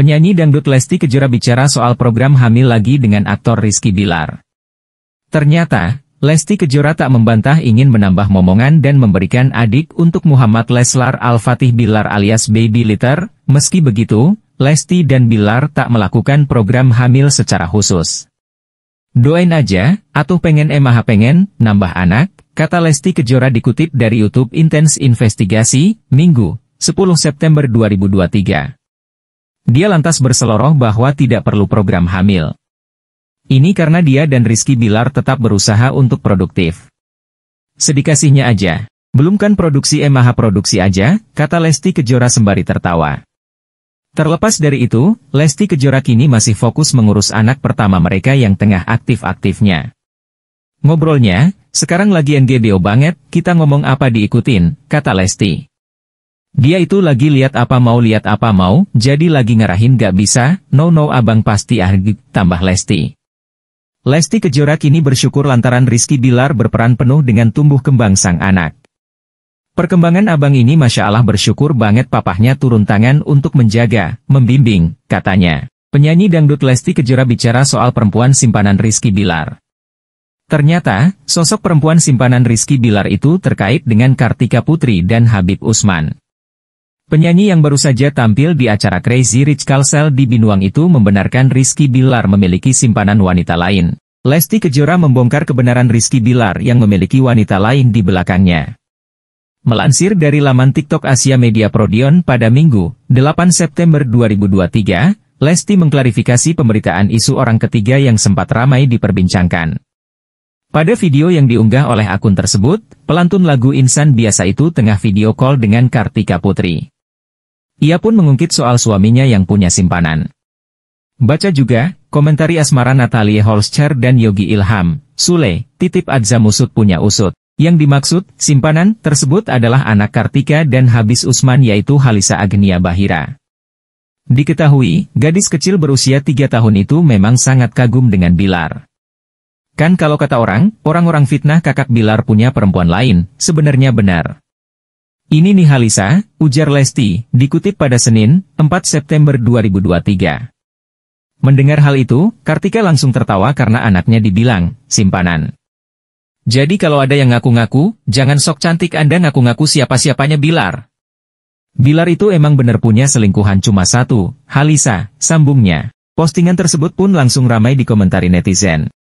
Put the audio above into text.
Penyanyi dangdut Lesti Kejora bicara soal program hamil lagi dengan aktor Rizky Bilar. Ternyata, Lesti Kejora tak membantah ingin menambah momongan dan memberikan adik untuk Muhammad Leslar Al-Fatih Bilar alias Baby Litter, meski begitu, Lesti dan Bilar tak melakukan program hamil secara khusus. Doain aja, atau pengen emah pengen, nambah anak, kata Lesti Kejora dikutip dari YouTube Intense Investigasi, Minggu, 10 September 2023. Dia lantas berseloroh bahwa tidak perlu program hamil. Ini karena dia dan Rizky Bilar tetap berusaha untuk produktif. Sedikasihnya aja. Belum kan produksi Emaha produksi aja, kata Lesti Kejora sembari tertawa. Terlepas dari itu, Lesti Kejora kini masih fokus mengurus anak pertama mereka yang tengah aktif-aktifnya. Ngobrolnya, sekarang lagi NGBO banget, kita ngomong apa diikutin, kata Lesti. Dia itu lagi lihat apa mau lihat apa mau, jadi lagi ngarahin gak bisa, no no abang pasti ah tambah Lesti. Lesti Kejora kini bersyukur lantaran Rizky Bilar berperan penuh dengan tumbuh kembang sang anak. Perkembangan abang ini Masya Allah bersyukur banget papahnya turun tangan untuk menjaga, membimbing, katanya. Penyanyi dangdut Lesti Kejora bicara soal perempuan simpanan Rizky Bilar. Ternyata, sosok perempuan simpanan Rizky Bilar itu terkait dengan Kartika Putri dan Habib Usman. Penyanyi yang baru saja tampil di acara Crazy Rich Kalsel di Binuang itu membenarkan Rizky Bilar memiliki simpanan wanita lain. Lesti Kejora membongkar kebenaran Rizky Bilar yang memiliki wanita lain di belakangnya. Melansir dari laman TikTok Asia Media Prodion pada Minggu, 8 September 2023, Lesti mengklarifikasi pemberitaan isu orang ketiga yang sempat ramai diperbincangkan. Pada video yang diunggah oleh akun tersebut, pelantun lagu Insan Biasa itu tengah video call dengan Kartika Putri. Ia pun mengungkit soal suaminya yang punya simpanan. Baca juga, komentari asmara Natalie Holscher dan Yogi Ilham, Sule, titip Adza Musut punya usut. Yang dimaksud, simpanan, tersebut adalah anak Kartika dan Habis Usman yaitu Halisa Agnia Bahira. Diketahui, gadis kecil berusia 3 tahun itu memang sangat kagum dengan Bilar. Kan kalau kata orang, orang-orang fitnah kakak Bilar punya perempuan lain, sebenarnya benar. Ini nih Halisa, ujar Lesti, dikutip pada Senin, 4 September 2023. Mendengar hal itu, Kartika langsung tertawa karena anaknya dibilang, simpanan. Jadi kalau ada yang ngaku-ngaku, jangan sok cantik Anda ngaku-ngaku siapa-siapanya Bilar. Bilar itu emang bener punya selingkuhan cuma satu, Halisa, sambungnya. Postingan tersebut pun langsung ramai dikomentari netizen.